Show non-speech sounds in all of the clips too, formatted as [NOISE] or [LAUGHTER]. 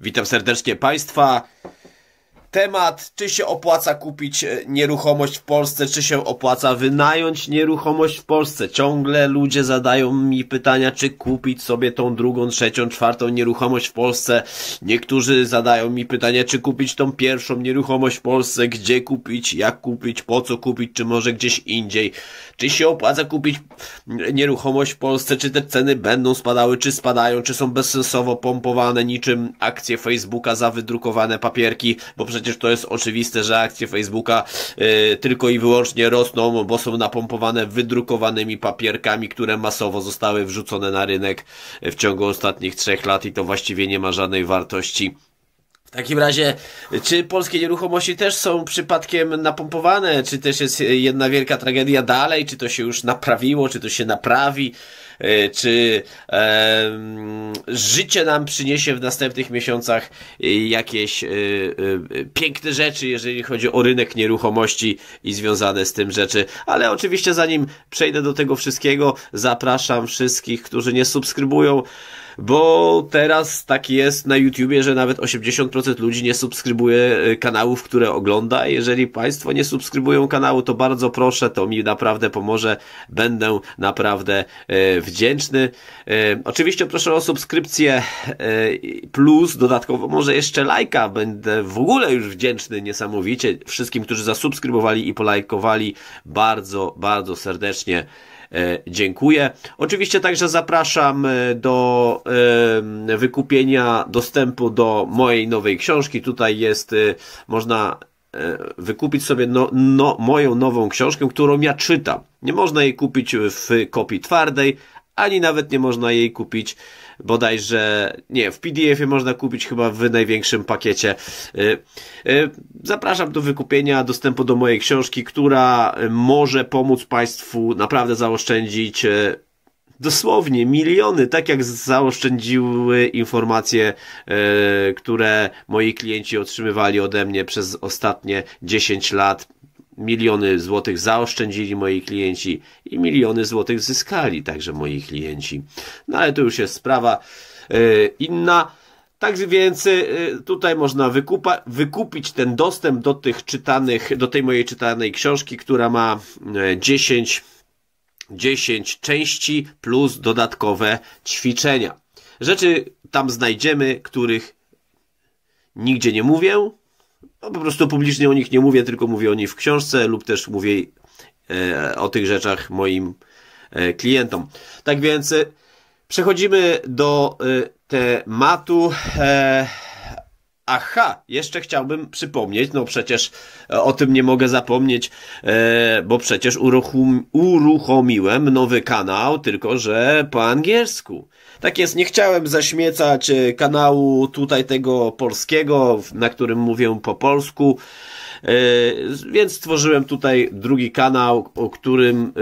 Witam serdecznie Państwa temat, czy się opłaca kupić e, nieruchomość w Polsce, czy się opłaca wynająć nieruchomość w Polsce. Ciągle ludzie zadają mi pytania, czy kupić sobie tą drugą, trzecią, czwartą nieruchomość w Polsce. Niektórzy zadają mi pytania, czy kupić tą pierwszą nieruchomość w Polsce, gdzie kupić, jak kupić, po co kupić, czy może gdzieś indziej. Czy się opłaca kupić nieruchomość w Polsce, czy te ceny będą spadały, czy spadają, czy są bezsensowo pompowane niczym akcje Facebooka za wydrukowane papierki, bo przecież przecież to jest oczywiste, że akcje Facebooka e, tylko i wyłącznie rosną, bo są napompowane wydrukowanymi papierkami, które masowo zostały wrzucone na rynek w ciągu ostatnich trzech lat i to właściwie nie ma żadnej wartości. W takim razie, czy polskie nieruchomości też są przypadkiem napompowane? Czy też jest jedna wielka tragedia dalej? Czy to się już naprawiło? Czy to się naprawi? E, czy życie nam przyniesie w następnych miesiącach e, jakieś e, piękne rzeczy, jeżeli chodzi o rynek nieruchomości i związane z tym rzeczy. Ale oczywiście zanim przejdę do tego wszystkiego, zapraszam wszystkich, którzy nie subskrybują bo teraz tak jest na YouTubie, że nawet 80% ludzi nie subskrybuje y, kanałów, które ogląda. Jeżeli Państwo nie subskrybują kanału, to bardzo proszę, to mi naprawdę pomoże. Będę naprawdę y, wdzięczny. Y, oczywiście proszę o subskrypcję plus dodatkowo może jeszcze lajka. Będę w ogóle już wdzięczny niesamowicie wszystkim, którzy zasubskrybowali i polajkowali. Bardzo, bardzo serdecznie E, dziękuję. Oczywiście także zapraszam e, do e, wykupienia dostępu do mojej nowej książki. Tutaj jest, można wykupić sobie no, no, moją nową książkę, którą ja czytam. Nie można jej kupić w kopii twardej, ani nawet nie można jej kupić bodajże, nie, w PDF-ie można kupić chyba w największym pakiecie. Y, y, zapraszam do wykupienia dostępu do mojej książki, która y, może pomóc Państwu naprawdę zaoszczędzić dosłownie miliony, tak jak zaoszczędziły informacje, które moi klienci otrzymywali ode mnie przez ostatnie 10 lat miliony złotych zaoszczędzili moi klienci i miliony złotych zyskali także moi klienci. No ale to już jest sprawa e, inna. Tak więc e, tutaj można wykupa, wykupić ten dostęp do tych czytanych, do tej mojej czytanej książki, która ma 10, e, 10 części plus dodatkowe ćwiczenia. Rzeczy tam znajdziemy, których nigdzie nie mówię, no, po prostu publicznie o nich nie mówię, tylko mówię o nich w książce lub też mówię e, o tych rzeczach moim e, klientom. Tak więc e, przechodzimy do tematu. Aha, jeszcze chciałbym przypomnieć, no przecież e, o tym nie mogę zapomnieć, e, bo przecież uruchomiłem nowy kanał, tylko że po angielsku. Tak jest, nie chciałem zaśmiecać e, kanału tutaj tego polskiego, na którym mówię po polsku, więc stworzyłem tutaj drugi kanał, o którym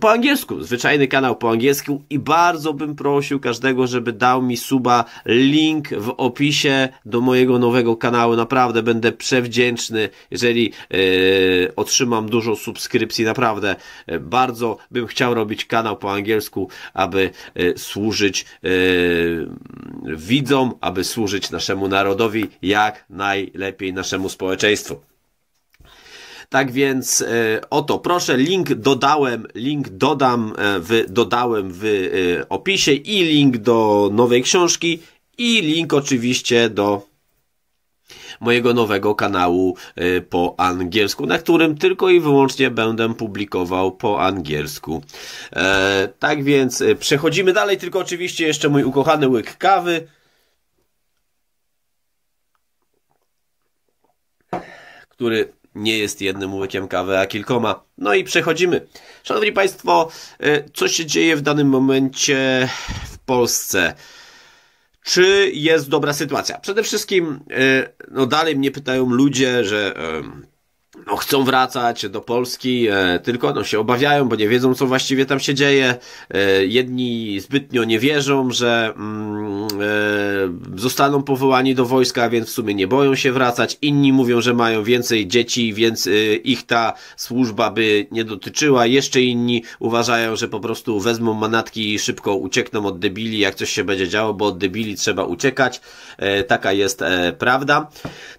po angielsku, zwyczajny kanał po angielsku i bardzo bym prosił każdego, żeby dał mi suba link w opisie do mojego nowego kanału. Naprawdę będę przewdzięczny, jeżeli yy, otrzymam dużo subskrypcji. Naprawdę yy, bardzo bym chciał robić kanał po angielsku, aby yy, służyć widzom, aby służyć naszemu narodowi jak najlepiej naszemu społeczeństwu. Tak więc oto proszę, link dodałem, link dodam w, dodałem w opisie i link do nowej książki i link oczywiście do mojego nowego kanału e, po angielsku, na którym tylko i wyłącznie będę publikował po angielsku. E, tak więc e, przechodzimy dalej, tylko oczywiście jeszcze mój ukochany łyk kawy. który nie jest jednym łykiem kawy, a kilkoma. No i przechodzimy. Szanowni Państwo, co się dzieje w danym momencie w Polsce? czy jest dobra sytuacja. Przede wszystkim, y, no dalej mnie pytają ludzie, że no, chcą wracać do Polski, e, tylko no, się obawiają, bo nie wiedzą, co właściwie tam się dzieje. E, jedni zbytnio nie wierzą, że mm, e, zostaną powołani do wojska, więc w sumie nie boją się wracać. Inni mówią, że mają więcej dzieci, więc ich ta służba by nie dotyczyła. Jeszcze inni uważają, że po prostu wezmą manatki i szybko uciekną od debili, jak coś się będzie działo, bo od debili trzeba uciekać. taka jest prawda.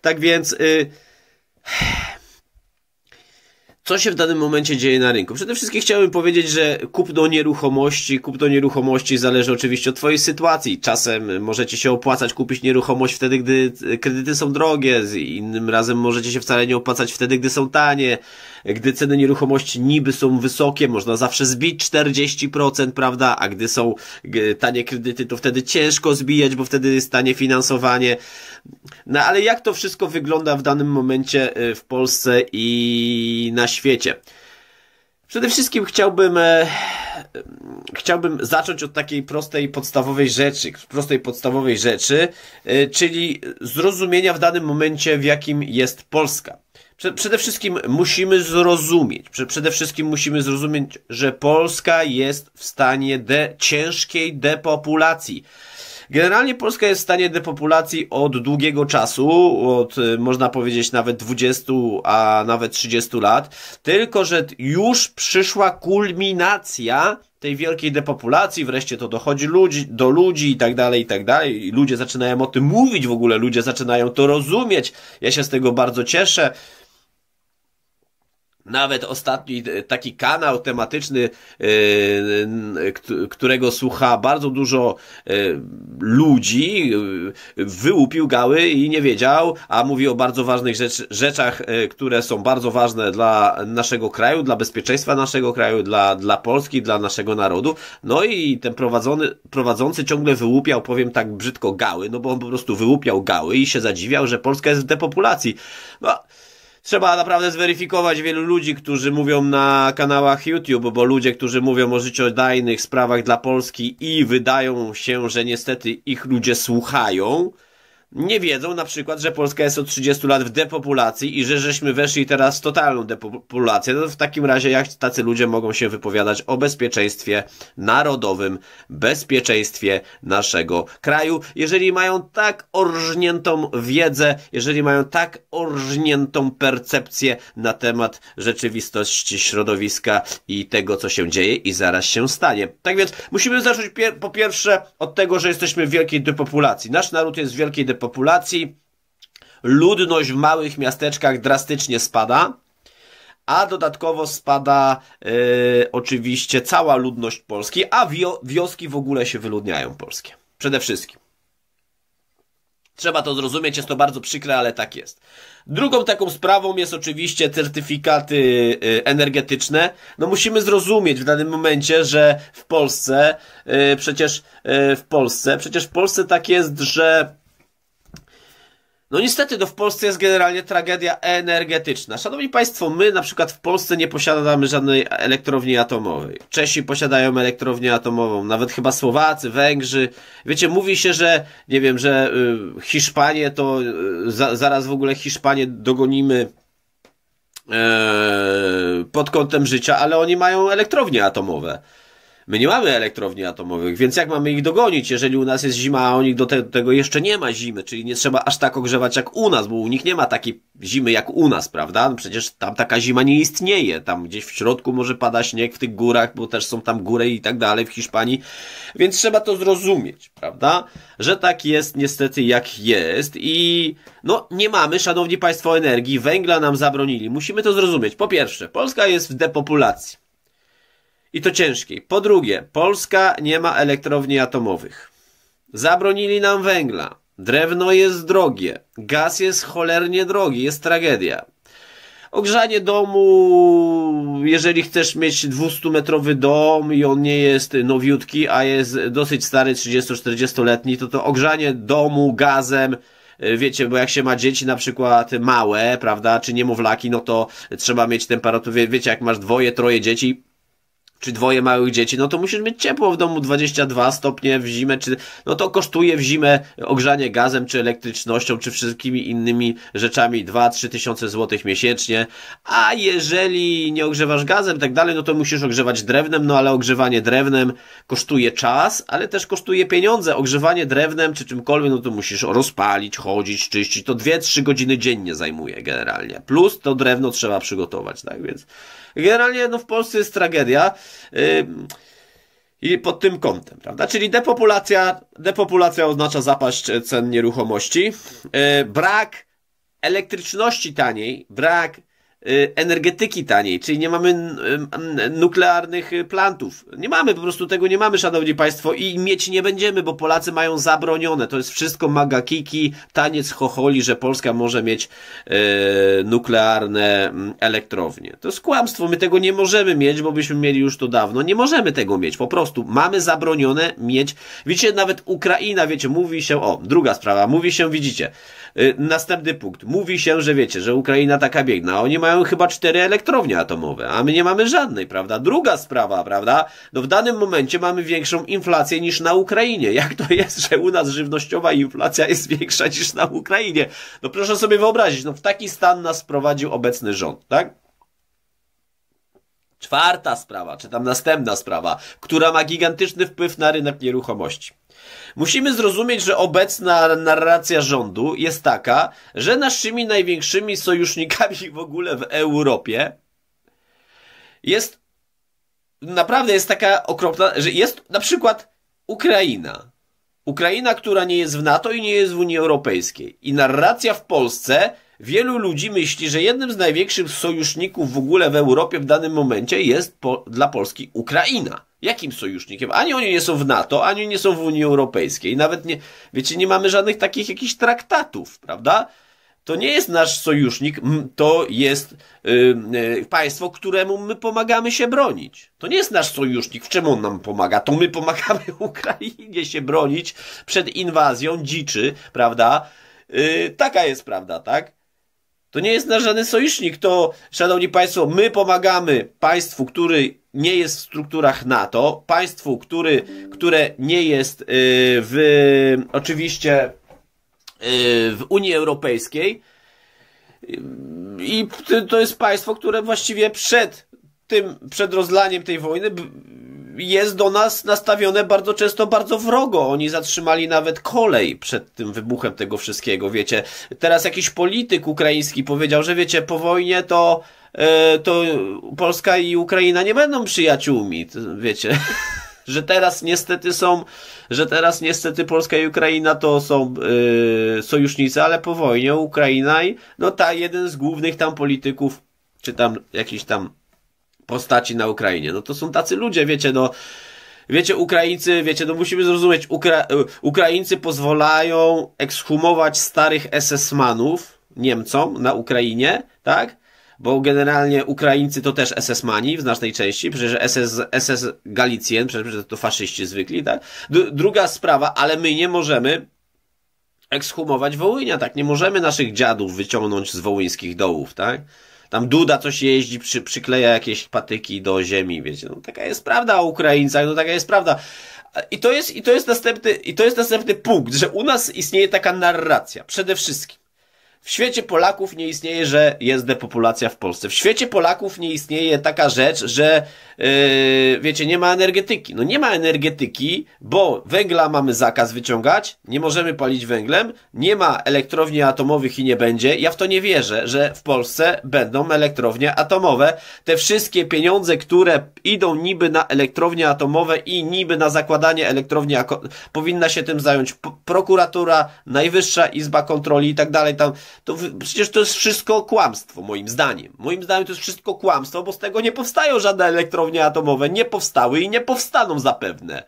Tak więc... Y, co się w danym momencie dzieje na rynku. Przede wszystkim chciałbym powiedzieć, że kupno nieruchomości, kupno nieruchomości zależy oczywiście od Twojej sytuacji. Czasem możecie się opłacać kupić nieruchomość wtedy, gdy kredyty są drogie, innym razem możecie się wcale nie opłacać wtedy, gdy są tanie gdy ceny nieruchomości niby są wysokie, można zawsze zbić 40%, prawda? A gdy są tanie kredyty, to wtedy ciężko zbijać, bo wtedy jest tanie finansowanie. No ale jak to wszystko wygląda w danym momencie e, w Polsce i na świecie? Przede wszystkim chciałbym, e, e, chciałbym zacząć od takiej prostej, podstawowej rzeczy, prostej, podstawowej rzeczy, e, czyli zrozumienia w danym momencie, w jakim jest Polska. Przede wszystkim musimy zrozumieć, przede wszystkim musimy zrozumieć, że Polska jest w stanie de, ciężkiej depopulacji. Generalnie Polska jest w stanie depopulacji od długiego czasu, od y, można powiedzieć nawet 20, a nawet 30 lat, tylko że już przyszła kulminacja tej wielkiej depopulacji, wreszcie to dochodzi ludzi, do ludzi i tak dalej, i tak dalej. Ludzie zaczynają o tym mówić w ogóle, ludzie zaczynają to rozumieć. Ja się z tego bardzo cieszę. Nawet ostatni e, taki kanał tematyczny, e, którego słucha bardzo dużo e, ludzi, wyłupił gały i nie wiedział, a mówi o bardzo ważnych rzecz, rzeczach, które są bardzo ważne dla naszego kraju, dla bezpieczeństwa naszego kraju, dla, dla Polski, dla naszego narodu. No i ten prowadzony, prowadzący ciągle wyłupiał, powiem tak brzydko, gały, no bo on po prostu wyłupiał gały i się zadziwiał, że Polska jest w depopulacji. No, trzeba naprawdę zweryfikować wielu ludzi, którzy mówią na kanałach YouTube, bo ludzie, którzy mówią o życiodajnych sprawach dla Polski i wydają się, że niestety ich ludzie słuchają, nie wiedzą na przykład, że Polska jest od 30 lat w depopulacji i że żeśmy weszli teraz w totalną depopulację. No, w takim razie jak tacy ludzie mogą się wypowiadać o bezpieczeństwie narodowym, bezpieczeństwie naszego kraju, jeżeli mają tak orżniętą wiedzę, jeżeli mają tak orżniętą percepcję na temat rzeczywistości środowiska i tego, co się dzieje i zaraz się stanie. Tak więc musimy zacząć pier po pierwsze od tego, że jesteśmy w wielkiej depopulacji. Nasz naród jest w wielkiej depopulacji populacji, ludność w małych miasteczkach drastycznie spada, a dodatkowo spada e, oczywiście cała ludność Polski, a wio wioski w ogóle się wyludniają polskie. Przede wszystkim. Trzeba to zrozumieć, jest to bardzo przykre, ale tak jest. Drugą taką sprawą jest oczywiście certyfikaty e, energetyczne. No musimy zrozumieć w danym momencie, że w Polsce, e, przecież w Polsce, przecież w Polsce tak jest, że no niestety, no w Polsce jest generalnie tragedia energetyczna. Szanowni Państwo, my na przykład w Polsce nie posiadamy żadnej elektrowni atomowej. Czesi posiadają elektrownię atomową, nawet chyba Słowacy, Węgrzy. Wiecie, mówi się, że, nie wiem, że y, Hiszpanie to, y, za, zaraz w ogóle Hiszpanie dogonimy y, pod kątem życia, ale oni mają elektrownie atomowe. My nie mamy elektrowni atomowych, więc jak mamy ich dogonić, jeżeli u nas jest zima, a u nich do te, tego jeszcze nie ma zimy, czyli nie trzeba aż tak ogrzewać jak u nas, bo u nich nie ma takiej zimy jak u nas, prawda? No przecież tam taka zima nie istnieje, tam gdzieś w środku może pada śnieg w tych górach, bo też są tam góry i tak dalej w Hiszpanii, więc trzeba to zrozumieć, prawda? Że tak jest niestety jak jest i no nie mamy, szanowni państwo, energii, węgla nam zabronili. Musimy to zrozumieć. Po pierwsze, Polska jest w depopulacji. I to ciężkiej. Po drugie, Polska nie ma elektrowni atomowych. Zabronili nam węgla. Drewno jest drogie. Gaz jest cholernie drogi. Jest tragedia. Ogrzanie domu, jeżeli chcesz mieć 200-metrowy dom i on nie jest nowiutki, a jest dosyć stary, 30-40-letni, to to ogrzanie domu gazem, e, wiecie, bo jak się ma dzieci na przykład małe, prawda, czy niemowlaki, no to trzeba mieć temperaturę, wiecie, jak masz dwoje, troje dzieci, czy dwoje małych dzieci, no to musisz mieć ciepło w domu 22 stopnie w zimę, czy, no to kosztuje w zimę ogrzanie gazem, czy elektrycznością, czy wszystkimi innymi rzeczami 2-3 tysiące złotych miesięcznie, a jeżeli nie ogrzewasz gazem tak dalej, no to musisz ogrzewać drewnem, no ale ogrzewanie drewnem kosztuje czas, ale też kosztuje pieniądze, ogrzewanie drewnem, czy czymkolwiek, no to musisz rozpalić, chodzić, czyścić, to 2-3 godziny dziennie zajmuje generalnie, plus to drewno trzeba przygotować, tak więc Generalnie no, w Polsce jest tragedia. i pod tym kątem, prawda? Czyli depopulacja, depopulacja oznacza zapaść cen nieruchomości, yy, brak elektryczności taniej, brak Y, energetyki taniej, czyli nie mamy y, nuklearnych y, plantów. Nie mamy, po prostu tego nie mamy, szanowni państwo, i mieć nie będziemy, bo Polacy mają zabronione. To jest wszystko magakiki, taniec chocholi, że Polska może mieć yy, nuklearne elektrownie. To jest kłamstwo, my tego nie możemy mieć, bo byśmy mieli już to dawno. Nie możemy tego mieć, po prostu mamy zabronione mieć. Widzicie, nawet Ukraina, wiecie, mówi się, o, druga sprawa, mówi się, widzicie, Y, następny punkt. Mówi się, że wiecie, że Ukraina taka biegna. Oni mają chyba cztery elektrownie atomowe, a my nie mamy żadnej, prawda? Druga sprawa, prawda? No w danym momencie mamy większą inflację niż na Ukrainie. Jak to jest, że u nas żywnościowa inflacja jest większa niż na Ukrainie? No proszę sobie wyobrazić, no w taki stan nas prowadził obecny rząd, tak? Czwarta sprawa, czy tam następna sprawa, która ma gigantyczny wpływ na rynek nieruchomości. Musimy zrozumieć, że obecna narracja rządu jest taka, że naszymi największymi sojusznikami w ogóle w Europie jest naprawdę jest taka okropna, że jest na przykład Ukraina. Ukraina, która nie jest w NATO i nie jest w Unii Europejskiej. I narracja w Polsce Wielu ludzi myśli, że jednym z największych sojuszników w ogóle w Europie w danym momencie jest po, dla Polski Ukraina. Jakim sojusznikiem? Ani oni nie są w NATO, ani oni nie są w Unii Europejskiej. Nawet nie, wiecie, nie mamy żadnych takich jakichś traktatów, prawda? To nie jest nasz sojusznik, to jest yy, yy, państwo, któremu my pomagamy się bronić. To nie jest nasz sojusznik. W czym on nam pomaga? To my pomagamy [LAUGHS] Ukrainie się bronić przed inwazją dziczy, prawda? Yy, taka jest prawda, tak? To nie jest nasz żaden sojusznik. To, szanowni państwo, my pomagamy państwu, który nie jest w strukturach NATO, państwu, który, które nie jest y, w, oczywiście y, w Unii Europejskiej. I to jest państwo, które właściwie przed tym, przed rozlaniem tej wojny jest do nas nastawione bardzo często bardzo wrogo. Oni zatrzymali nawet kolej przed tym wybuchem tego wszystkiego, wiecie. Teraz jakiś polityk ukraiński powiedział, że wiecie, po wojnie to e, to Polska i Ukraina nie będą przyjaciółmi, wiecie. [LAUGHS] Że teraz niestety są, że teraz niestety Polska i Ukraina to są yy, sojusznicy, ale po wojnie Ukraina i no ta jeden z głównych tam polityków, czy tam jakiś tam postaci na Ukrainie. No to są tacy ludzie, wiecie, no. Wiecie, Ukraińcy, wiecie, no musimy zrozumieć, Ukra Ukraińcy pozwalają ekshumować starych SS-manów Niemcom na Ukrainie, tak? Bo generalnie Ukraińcy to też SS-mani w znacznej części, przecież SS, SS Galicjen, przecież to faszyści zwykli, tak? D druga sprawa, ale my nie możemy ekshumować Wołynia, tak? Nie możemy naszych dziadów wyciągnąć z wołyńskich dołów, tak? Tam Duda coś jeździ, przy, przykleja jakieś patyki do ziemi, wiecie. No, taka jest prawda o Ukraińcach, no taka jest prawda. I to jest, i to jest następny, i to jest następny punkt, że u nas istnieje taka narracja. Przede wszystkim. W świecie Polaków nie istnieje, że jest depopulacja w Polsce. W świecie Polaków nie istnieje taka rzecz, że yy, wiecie, nie ma energetyki. No nie ma energetyki, bo węgla mamy zakaz wyciągać, nie możemy palić węglem, nie ma elektrowni atomowych i nie będzie. Ja w to nie wierzę, że w Polsce będą elektrownie atomowe. Te wszystkie pieniądze, które idą niby na elektrownie atomowe i niby na zakładanie elektrowni, powinna się tym zająć prokuratura, Najwyższa Izba Kontroli i tak dalej. Tam to przecież to jest wszystko kłamstwo, moim zdaniem. Moim zdaniem to jest wszystko kłamstwo, bo z tego nie powstają żadne elektrownie atomowe, nie powstały i nie powstaną zapewne.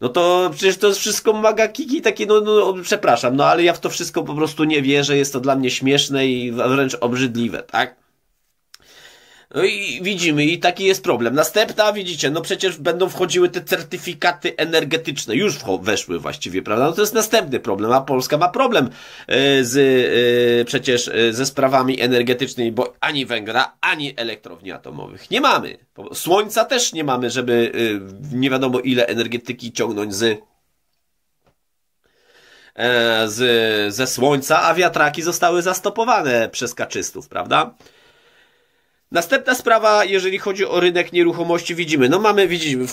No to przecież to jest wszystko maga kiki takie, no, no przepraszam, no ale ja w to wszystko po prostu nie wierzę, jest to dla mnie śmieszne i wręcz obrzydliwe, tak? No i widzimy, i taki jest problem. Następna, widzicie, no przecież będą wchodziły te certyfikaty energetyczne. Już weszły właściwie, prawda? No to jest następny problem, a Polska ma problem e, z, e, przecież e, ze sprawami energetycznymi, bo ani węgla, ani elektrowni atomowych nie mamy. Słońca też nie mamy, żeby nie wiadomo ile energetyki ciągnąć z z, ze słońca, a wiatraki zostały zastopowane przez kaczystów, prawda? Następna sprawa, jeżeli chodzi o rynek nieruchomości, widzimy, no mamy, widzimy,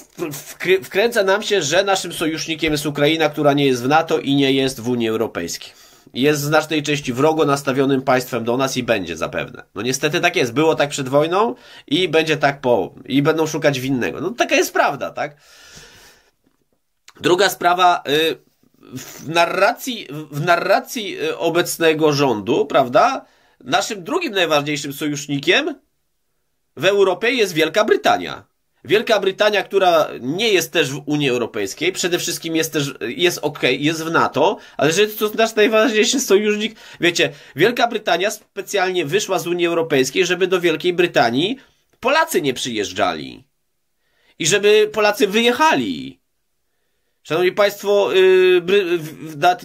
wkręca nam się, że naszym sojusznikiem jest Ukraina, która nie jest w NATO i nie jest w Unii Europejskiej. Jest w znacznej części wrogo nastawionym państwem do nas i będzie zapewne. No niestety tak jest, było tak przed wojną i będzie tak po, i będą szukać winnego. No taka jest prawda, tak? Druga sprawa, y, w narracji, w narracji y, obecnego rządu, prawda, naszym drugim najważniejszym sojusznikiem w Europie jest Wielka Brytania. Wielka Brytania, która nie jest też w Unii Europejskiej, przede wszystkim jest też, jest ok, jest w NATO, ale że to nasz najważniejszy sojusznik, wiecie, Wielka Brytania specjalnie wyszła z Unii Europejskiej, żeby do Wielkiej Brytanii Polacy nie przyjeżdżali. I żeby Polacy wyjechali. Szanowni Państwo, yy,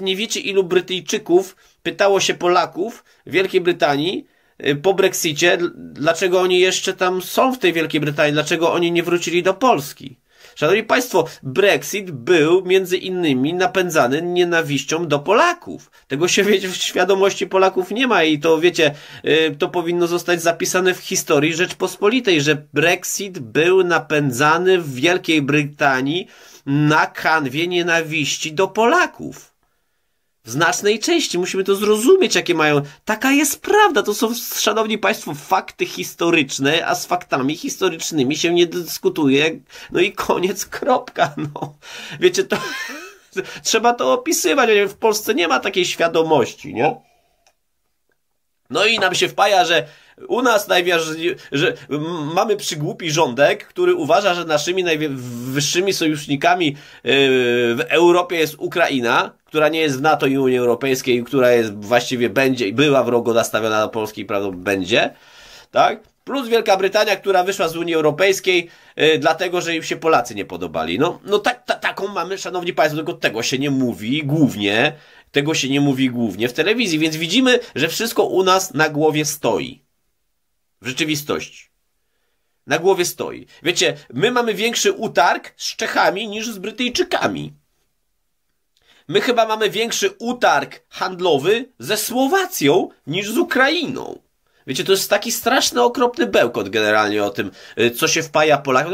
nie wiecie ilu Brytyjczyków pytało się Polaków w Wielkiej Brytanii, Y, po Brexicie, dlaczego oni jeszcze tam są w tej Wielkiej Brytanii, dlaczego oni nie wrócili do Polski. Szanowni Państwo, Brexit był między innymi napędzany nienawiścią do Polaków. Tego się wiecie, w świadomości Polaków nie ma i to wiecie, y, to powinno zostać zapisane w historii Rzeczpospolitej, że Brexit był napędzany w Wielkiej Brytanii na kanwie nienawiści do Polaków. W znacznej części musimy to zrozumieć, jakie mają. Taka jest prawda. To są, szanowni państwo, fakty historyczne, a z faktami historycznymi się nie dyskutuje. No i koniec, [LAUGHS] kropka. No. Wiecie, to [LAUGHS] trzeba to opisywać. W Polsce nie ma takiej świadomości, nie? No i nam się wpaja, że u nas najważniejsze, że mamy przygłupi rządek, który uważa, że naszymi najwyższymi sojusznikami yy, w Europie jest Ukraina, która nie jest w NATO i Unii Europejskiej, która jest właściwie będzie i była wrogo nastawiona na Polski i prawdopodobnie będzie, tak? Plus Wielka Brytania, która wyszła z Unii Europejskiej, yy, dlatego że im się Polacy nie podobali. No, no ta, taką mamy, szanowni państwo, tylko tego się nie mówi głównie. Tego się nie mówi głównie w telewizji, więc widzimy, że wszystko u nas na głowie stoi w rzeczywistości. Na głowie stoi. Wiecie, my mamy większy utarg z Czechami niż z Brytyjczykami. My chyba mamy większy utarg handlowy ze Słowacją niż z Ukrainą. Wiecie, to jest taki straszny, okropny bełkot generalnie o tym, y, co się wpaja Polakom.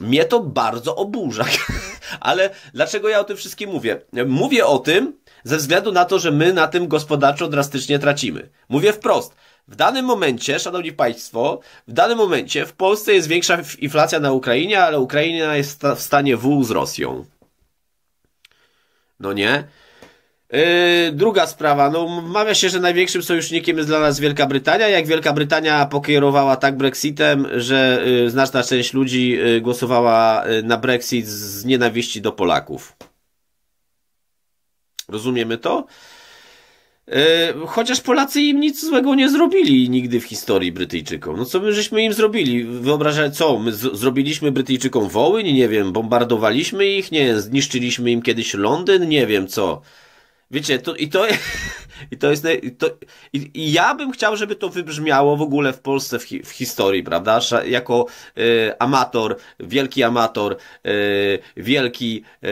Mnie to bardzo oburza. [LAUGHS] Ale dlaczego ja o tym wszystkim mówię? Mówię o tym ze względu na to, że my na tym gospodarczo drastycznie tracimy. Mówię wprost. W danym momencie, szanowni państwo, w danym momencie w Polsce jest większa inflacja na Ukrainie, ale Ukraina jest w stanie W z Rosją. No nie? Yy, druga sprawa, no mawia się, że największym sojusznikiem jest dla nas Wielka Brytania. Jak Wielka Brytania pokierowała tak Brexitem, że yy, znaczna część ludzi yy, głosowała yy, na Brexit z nienawiści do Polaków. Rozumiemy to? E, chociaż Polacy im nic złego nie zrobili nigdy w historii Brytyjczykom. No co my żeśmy im zrobili? Wyobrażaj, co? My zrobiliśmy Brytyjczykom Wołyń? Nie wiem, bombardowaliśmy ich? Nie, zniszczyliśmy im kiedyś Londyn? Nie wiem, co? Wiecie, to, i to, [LAUGHS] i to jest, i, to, i, i ja bym chciał, żeby to wybrzmiało w ogóle w Polsce w, hi, w historii, prawda? jako y, amator, wielki amator, y, wielki, y,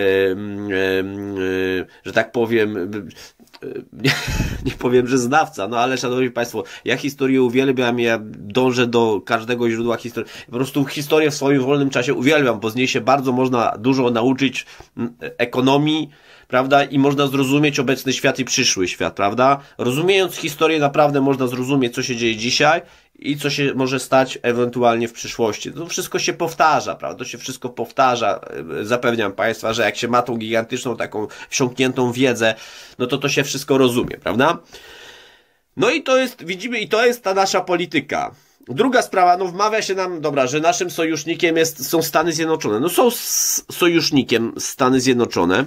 że tak powiem, Y, nie, [LAUGHS] nie, powiem, że znawca, no ale szanowni państwo, ja historię uwielbiam, ja dążę do każdego źródła historii. Po prostu historię w swoim wolnym czasie uwielbiam, bo z niej się bardzo można dużo nauczyć mm, ekonomii, prawda? I można zrozumieć obecny świat i przyszły świat, prawda? Rozumiejąc historię, naprawdę można zrozumieć, co się dzieje dzisiaj i co się może stać ewentualnie w przyszłości. To wszystko się powtarza, prawda? To się wszystko powtarza. Zapewniam Państwa, że jak się ma tą gigantyczną, taką wsiąkniętą wiedzę, no to to się wszystko rozumie, prawda? No i to jest, widzimy, i to jest ta nasza polityka. Druga sprawa, no wmawia się nam, dobra, że naszym sojusznikiem jest, są Stany Zjednoczone. No są sojusznikiem Stany Zjednoczone.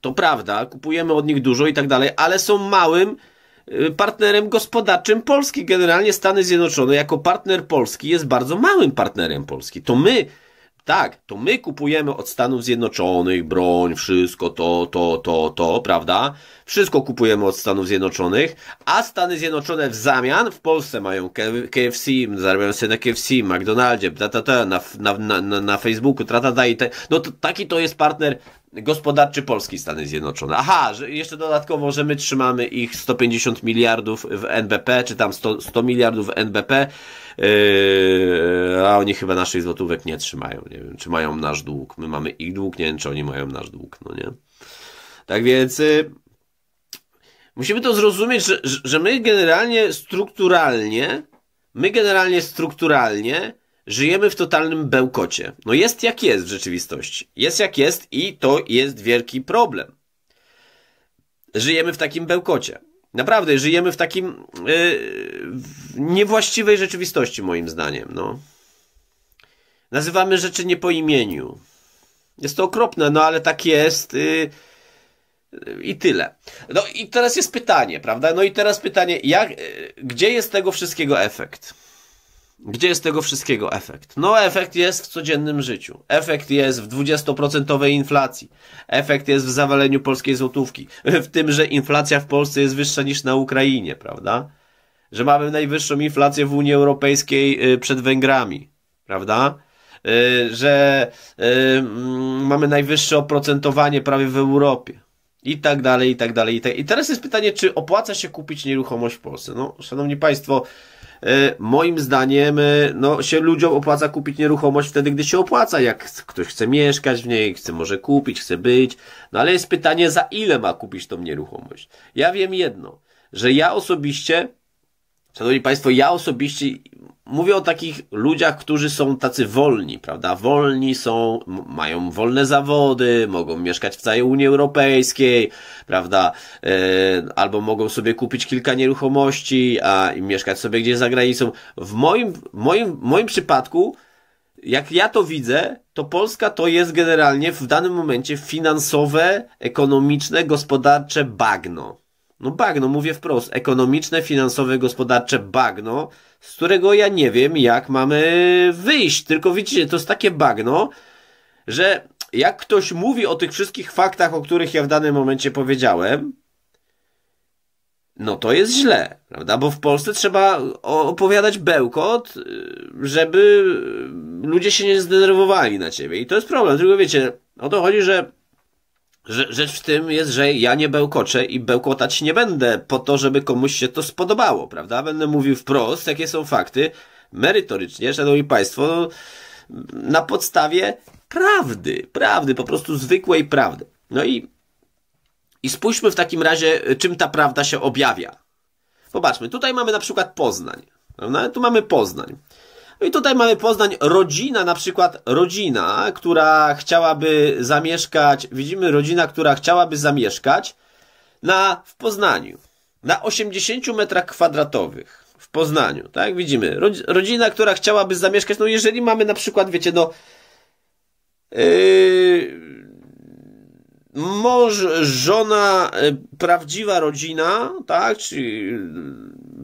To prawda, kupujemy od nich dużo i tak dalej, ale są małym Y, partnerem gospodarczym Polski. Generalnie Stany Zjednoczone jako partner Polski jest bardzo małym partnerem Polski. To my, tak, to my kupujemy od Stanów Zjednoczonych broń, wszystko to, to, to, to, prawda? Wszystko kupujemy od Stanów Zjednoczonych, a Stany Zjednoczone w zamian w Polsce mają KFC, zarabiają sobie na KFC, McDonaldzie, ta, na, na, na, na Facebooku, tratata i te. No to taki to jest partner gospodarczy Polski Stany Zjednoczone. Aha, że jeszcze dodatkowo, że my trzymamy ich 150 miliardów w NBP, czy tam 100, 100 miliardów w NBP, yy, a oni chyba naszych złotówek nie trzymają. Nie wiem, czy mają nasz dług. My mamy ich dług, nie wiem, czy oni mają nasz dług, no nie? Tak więc... Yy, musimy to zrozumieć, że, że my generalnie strukturalnie, my generalnie strukturalnie żyjemy w totalnym bełkocie. No jest jak jest w rzeczywistości. Jest jak jest i to jest wielki problem. Żyjemy w takim bełkocie. Naprawdę, żyjemy w takim yy, w niewłaściwej rzeczywistości, moim zdaniem. No. Nazywamy rzeczy nie po imieniu. Jest to okropne, no ale tak jest. Yy, i tyle. No i teraz jest pytanie, prawda? No i teraz pytanie, jak, y, gdzie jest tego wszystkiego efekt? Gdzie jest tego wszystkiego efekt? No, efekt jest w codziennym życiu. Efekt jest w 20% inflacji. Efekt jest w zawaleniu polskiej złotówki. [LAUGHS] W tym, że inflacja w Polsce jest wyższa niż na Ukrainie, prawda? Że mamy najwyższą inflację w Unii Europejskiej y, przed Węgrami, prawda? Y, że y, mm, mamy najwyższe oprocentowanie prawie w Europie. I tak dalej, i tak dalej. I, tak. I teraz jest pytanie, czy opłaca się kupić nieruchomość w Polsce? No, szanowni państwo, E, moim zdaniem e, no, się ludziom opłaca kupić nieruchomość wtedy, gdy się opłaca. Jak ktoś chce mieszkać w niej, chce może kupić, chce być. No ale jest pytanie, za ile ma kupić tą nieruchomość. Ja wiem jedno, że ja osobiście Szanowni Państwo, ja osobiście mówię o takich ludziach, którzy są tacy wolni, prawda? Wolni są, mają wolne zawody, mogą mieszkać w całej Unii Europejskiej, prawda? Yy, albo mogą sobie kupić kilka nieruchomości, a i mieszkać sobie gdzieś za granicą. W moim, moim, moim przypadku, jak ja to widzę, to Polska to jest generalnie w danym momencie finansowe, ekonomiczne, gospodarcze bagno no bagno, mówię wprost, ekonomiczne, finansowe, gospodarcze bagno, z którego ja nie wiem, jak mamy wyjść. Tylko widzicie, to jest takie bagno, że jak ktoś mówi o tych wszystkich faktach, o których ja w danym momencie powiedziałem, no to jest źle, prawda? Bo w Polsce trzeba opowiadać bełkot, żeby ludzie się nie zdenerwowali na ciebie. I to jest problem. Tylko wiecie, o to chodzi, że Rzecz w tym jest, że ja nie bełkoczę i bełkotać nie będę po to, żeby komuś się to spodobało, prawda? Będę mówił wprost, jakie są fakty, merytorycznie, szanowni państwo, no, na podstawie prawdy, prawdy, po prostu zwykłej prawdy. No i, i spójrzmy w takim razie, czym ta prawda się objawia. Popatrzmy, tutaj mamy na przykład Poznań, prawda? Tu mamy Poznań. No i tutaj mamy Poznań rodzina, na przykład rodzina, która chciałaby zamieszkać, widzimy rodzina, która chciałaby zamieszkać na, w Poznaniu, na 80 metrach kwadratowych w Poznaniu, tak? Widzimy, rodzina, która chciałaby zamieszkać, no jeżeli mamy na przykład, wiecie, no yy, mąż, żona, y, prawdziwa rodzina, tak? Czyli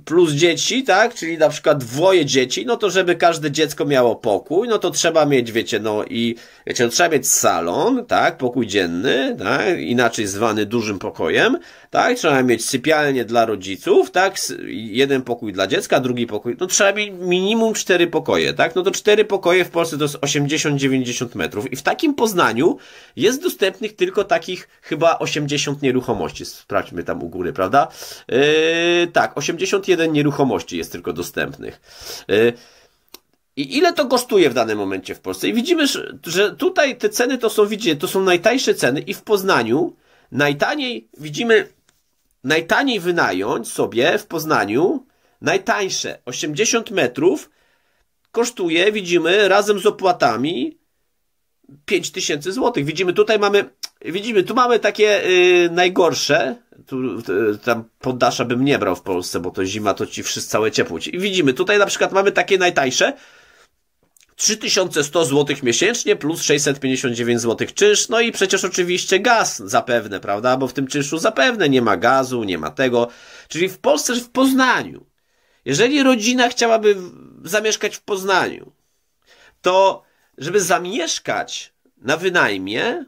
plus dzieci, tak, czyli na przykład dwoje dzieci, no to żeby każde dziecko miało pokój, no to trzeba mieć, wiecie, no i, wiecie, no, trzeba mieć salon, tak, pokój dzienny, tak, inaczej zwany dużym pokojem, tak, trzeba mieć sypialnię dla rodziców, tak, jeden pokój dla dziecka, drugi pokój, no trzeba mieć minimum cztery pokoje, tak, no to cztery pokoje w Polsce to jest 80-90 metrów i w takim Poznaniu jest dostępnych tylko takich chyba 80 nieruchomości, sprawdźmy tam u góry, prawda, yy, tak, 81 51 nieruchomości jest tylko dostępnych. E, I ile to kosztuje w danym momencie w Polsce? I widzimy, że tutaj te ceny to są, widzicie, to są najtańsze ceny i w Poznaniu najtaniej, widzimy, najtaniej wynająć sobie w Poznaniu najtańsze 80 metrów kosztuje, widzimy, razem z opłatami 5000 zł. Widzimy, tutaj mamy, widzimy, tu mamy takie y, najgorsze, tu, tam poddasza bym nie brał w Polsce, bo to zima to ci wszyscy całe ciepło. I widzimy, tutaj na przykład mamy takie najtańsze, 3100 zł miesięcznie plus 659 zł czynsz, no i przecież oczywiście gaz zapewne, prawda? Bo w tym czynszu zapewne nie ma gazu, nie ma tego. Czyli w Polsce, w Poznaniu. Jeżeli rodzina chciałaby zamieszkać w Poznaniu, to żeby zamieszkać na wynajmie,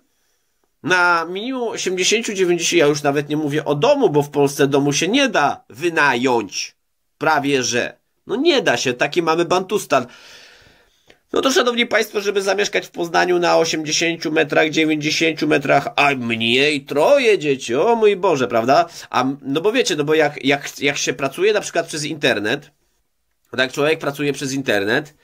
na minimum 80-90, ja już nawet nie mówię o domu, bo w Polsce domu się nie da wynająć. Prawie że. No nie da się, taki mamy bantustan. No to szanowni państwo, żeby zamieszkać w Poznaniu na 80 metrach, 90 metrach, a mniej troje dzieci, o mój Boże, prawda? A, no bo wiecie, no bo jak, jak, jak się pracuje na przykład przez internet, tak człowiek pracuje przez internet,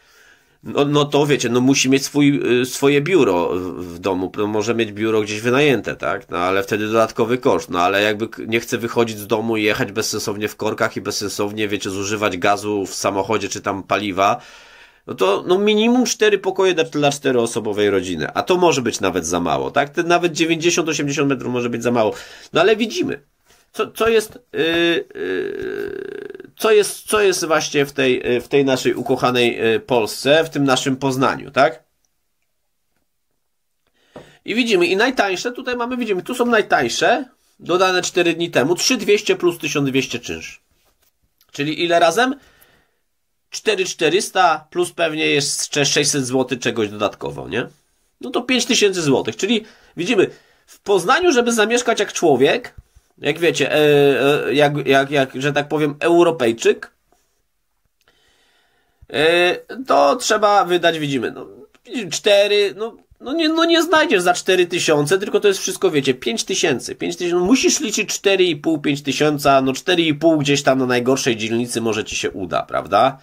no, no to wiecie, no musi mieć swój, y, swoje biuro w domu, no może mieć biuro gdzieś wynajęte, tak? No ale wtedy dodatkowy koszt, no ale jakby nie chce wychodzić z domu i jechać bezsensownie w korkach i bezsensownie, wiecie, zużywać gazu w samochodzie czy tam paliwa, no to no minimum cztery pokoje dla, dla czteroosobowej rodziny, a to może być nawet za mało, tak? Te nawet 90-80 metrów może być za mało, no ale widzimy, co, co jest... Yy, yy co jest, co jest właśnie w tej, e, w tej naszej ukochanej e, Polsce, w tym naszym Poznaniu, tak? I widzimy, i najtańsze tutaj mamy, widzimy, tu są najtańsze, dodane 4 dni temu, 3200 plus 1200 czynsz. Czyli ile razem? 4400 plus pewnie jest 600 zł czegoś dodatkowo, nie? No to 5000 zł, czyli widzimy, w Poznaniu, żeby zamieszkać jak człowiek, jak wiecie, e, e, jak, jak, jak, że tak powiem, Europejczyk, e, to trzeba wydać, widzimy, no, 4, no, no, nie, no nie znajdziesz za 4 tysiące, tylko to jest wszystko, wiecie, 5 tysięcy. 5 tysięcy, no musisz liczyć 4,5, 5 tysiąca, no 4,5 gdzieś tam na najgorszej dzielnicy może ci się uda, prawda?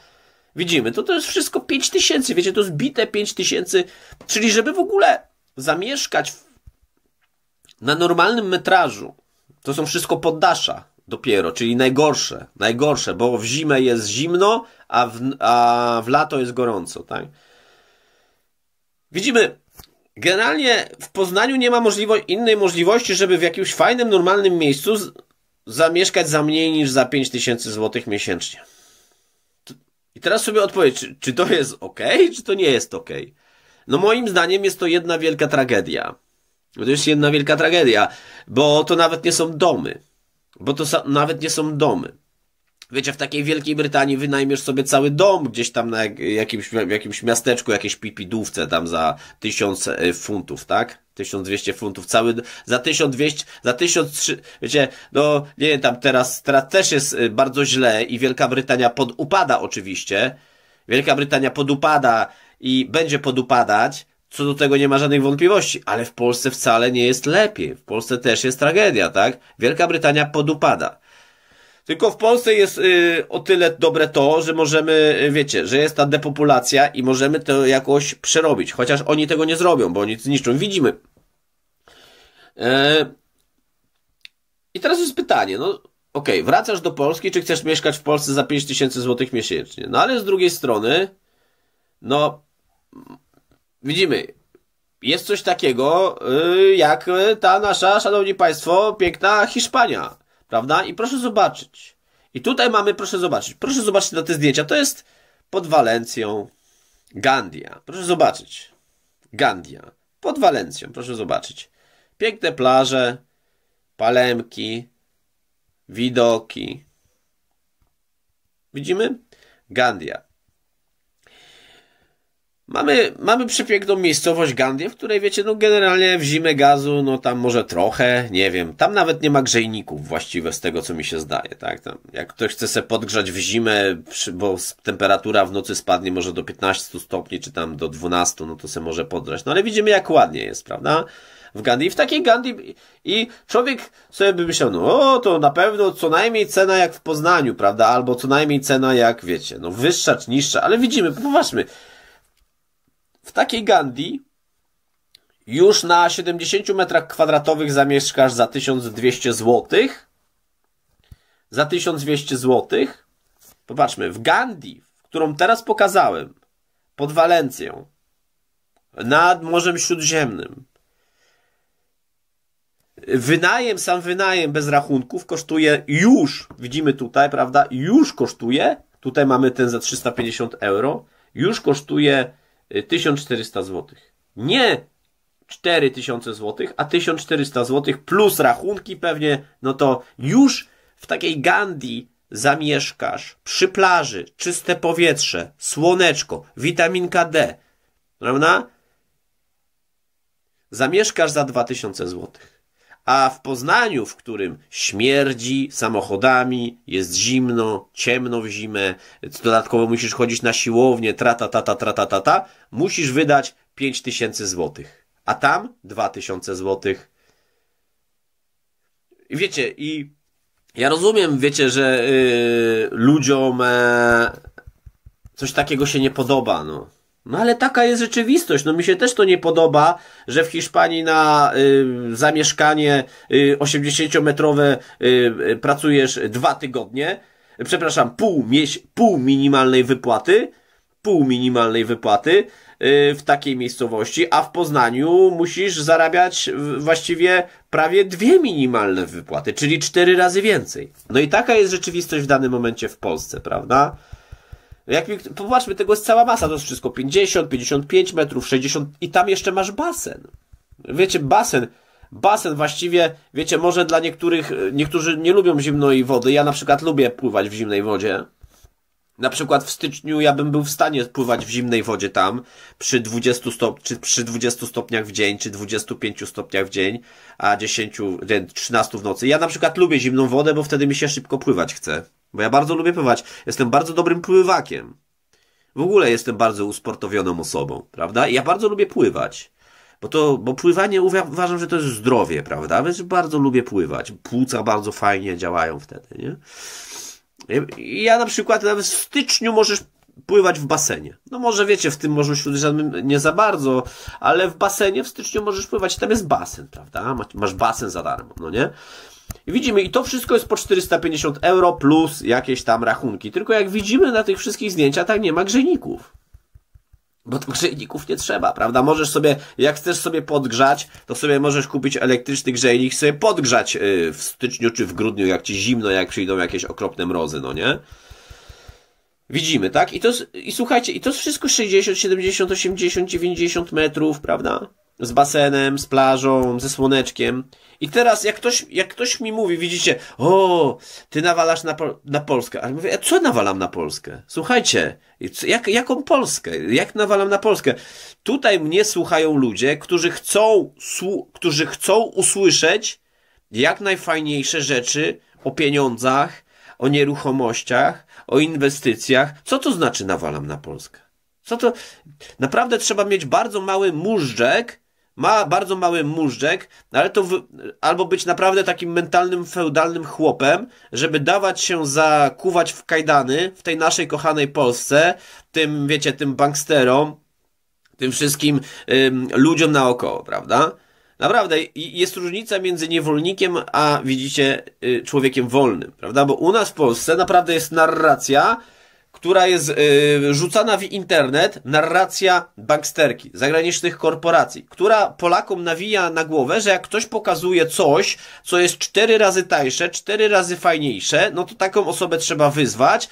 Widzimy, to to jest wszystko 5 tysięcy, wiecie, to jest bite 5 tysięcy, czyli żeby w ogóle zamieszkać w, na normalnym metrażu, to są wszystko poddasza dopiero, czyli najgorsze, najgorsze, bo w zimę jest zimno, a w, a w lato jest gorąco, tak? Widzimy, generalnie w Poznaniu nie ma możliwo innej możliwości, żeby w jakimś fajnym, normalnym miejscu zamieszkać za mniej niż za 5000 zł miesięcznie. I teraz sobie odpowiedź, czy, czy to jest ok, czy to nie jest ok? No moim zdaniem jest to jedna wielka tragedia. To jest jedna wielka tragedia, bo to nawet nie są domy. Bo to nawet nie są domy. Wiecie, w takiej Wielkiej Brytanii wynajmiesz sobie cały dom gdzieś tam na jakimś, w jakimś miasteczku, jakiejś pipidówce tam za 1000 e, funtów, tak? 1200 funtów, cały, za 1200, za 1300, wiecie, no, nie wiem, tam teraz, teraz też jest e, bardzo źle i Wielka Brytania podupada oczywiście. Wielka Brytania podupada i będzie podupadać, co do tego nie ma żadnych wątpliwości, ale w Polsce wcale nie jest lepiej. W Polsce też jest tragedia, tak? Wielka Brytania podupada. Tylko w Polsce jest y, o tyle dobre to, że możemy, y, wiecie, że jest ta depopulacja i możemy to jakoś przerobić. Chociaż oni tego nie zrobią, bo oni zniszczą. Widzimy. E... I teraz jest pytanie, no okej, okay, wracasz do Polski, czy chcesz mieszkać w Polsce za 5000 zł miesięcznie? No ale z drugiej strony, no widzimy, jest coś takiego, y, jak ta nasza, szanowni państwo, piękna Hiszpania, prawda? I proszę zobaczyć. I tutaj mamy, proszę zobaczyć, proszę zobaczyć na te zdjęcia. To jest pod Walencją Gandia. Proszę zobaczyć. Gandia. Pod Walencją, proszę zobaczyć. Piękne plaże, palemki, widoki. Widzimy? Gandia. Mamy, mamy przepiękną miejscowość Gandię, w której wiecie, no generalnie w zimę gazu, no tam może trochę, nie wiem, tam nawet nie ma grzejników właściwie z tego, co mi się zdaje, tak, tam, jak ktoś chce se podgrzać w zimę, bo temperatura w nocy spadnie może do 15 stopni, czy tam do 12, no to se może podgrzać, no ale widzimy jak ładnie jest, prawda, w Gandhi. I w takiej Gandhi i człowiek sobie by myślał, no o, to na pewno co najmniej cena jak w Poznaniu, prawda? Albo co najmniej cena jak, wiecie, no wyższa czy niższa, ale widzimy, popatrzmy, w takiej Gandhi już na 70 metrach kwadratowych zamieszkasz za 1200 zł. Za 1200 zł. Popatrzmy, w Gandhi, którą teraz pokazałem, pod Walencją, nad Morzem Śródziemnym, wynajem, sam wynajem bez rachunków kosztuje już, widzimy tutaj, prawda, już kosztuje, tutaj mamy ten za 350 euro, już kosztuje 1400 zł. Nie 4000 zł, a 1400 zł plus rachunki pewnie, no to już w takiej Gandhi zamieszkasz przy plaży, czyste powietrze, słoneczko, witaminka D, prawda? Zamieszkasz za 2000 zł a w Poznaniu, w którym śmierdzi samochodami, jest zimno, ciemno w zimę, dodatkowo musisz chodzić na siłownię, trata, tata, trata, tata, musisz wydać 5000 złotych, a tam 2000 złotych. I wiecie, i ja rozumiem, wiecie, że yy, ludziom e, coś takiego się nie podoba, no. No ale taka jest rzeczywistość. No mi się też to nie podoba, że w Hiszpanii na y, zamieszkanie y, 80-metrowe y, y, pracujesz dwa tygodnie. Przepraszam, pół, mieś, pół minimalnej wypłaty. Pół minimalnej wypłaty y, w takiej miejscowości, a w Poznaniu musisz zarabiać właściwie prawie dwie minimalne wypłaty, czyli cztery razy więcej. No i taka jest rzeczywistość w danym momencie w Polsce, prawda? Jak, popatrzmy, tego jest cała masa, to jest wszystko 50, 55 metrów, 60 i tam jeszcze masz basen. Wiecie, basen, basen właściwie, wiecie, może dla niektórych, niektórzy nie lubią zimnej wody, ja na przykład lubię pływać w zimnej wodzie. Na przykład w styczniu ja bym był w stanie pływać w zimnej wodzie tam, przy 20, stop, czy przy 20 stopniach w dzień, czy 25 stopniach w dzień, a 10, 13 w nocy. Ja na przykład lubię zimną wodę, bo wtedy mi się szybko pływać chce. Bo ja bardzo lubię pływać. Jestem bardzo dobrym pływakiem. W ogóle jestem bardzo usportowioną osobą, prawda? I ja bardzo lubię pływać. Bo to, bo pływanie uważam, że to jest zdrowie, prawda? Więc bardzo lubię pływać. Płuca bardzo fajnie działają wtedy, nie? I ja na przykład nawet w styczniu możesz pływać w basenie. No może wiecie, w tym Morzu Śródziemnym nie za bardzo, ale w basenie w styczniu możesz pływać. Tam jest basen, prawda? Masz basen za darmo, no nie? Widzimy, i to wszystko jest po 450 euro plus jakieś tam rachunki. Tylko jak widzimy na tych wszystkich zdjęciach, tak nie ma grzejników. Bo tam grzejników nie trzeba, prawda? Możesz sobie, jak chcesz sobie podgrzać, to sobie możesz kupić elektryczny grzejnik, sobie podgrzać y, w styczniu czy w grudniu, jak ci zimno, jak przyjdą jakieś okropne mrozy, no nie? Widzimy, tak? I to, i słuchajcie, i to jest wszystko 60, 70, 80, 90 metrów, prawda? z basenem, z plażą, ze słoneczkiem. I teraz jak ktoś, jak ktoś mi mówi, widzicie, o, ty nawalasz na, na Polskę. Ale mówię, a co nawalam na Polskę? Słuchajcie, jak, jaką Polskę? Jak nawalam na Polskę? Tutaj mnie słuchają ludzie, którzy chcą, którzy chcą usłyszeć jak najfajniejsze rzeczy o pieniądzach, o nieruchomościach, o inwestycjach. Co to znaczy nawalam na Polskę? Co to? Naprawdę trzeba mieć bardzo mały móżdżek, ma bardzo mały móżdżek, ale to w, albo być naprawdę takim mentalnym, feudalnym chłopem, żeby dawać się zakuwać w kajdany w tej naszej kochanej Polsce, tym, wiecie, tym banksterom, tym wszystkim ym, ludziom naokoło, prawda? Naprawdę jest różnica między niewolnikiem a widzicie y, człowiekiem wolnym, prawda? Bo u nas w Polsce naprawdę jest narracja, która jest y, rzucana w internet narracja banksterki, zagranicznych korporacji, która Polakom nawija na głowę, że jak ktoś pokazuje coś, co jest cztery razy tańsze, cztery razy fajniejsze, no to taką osobę trzeba wyzwać,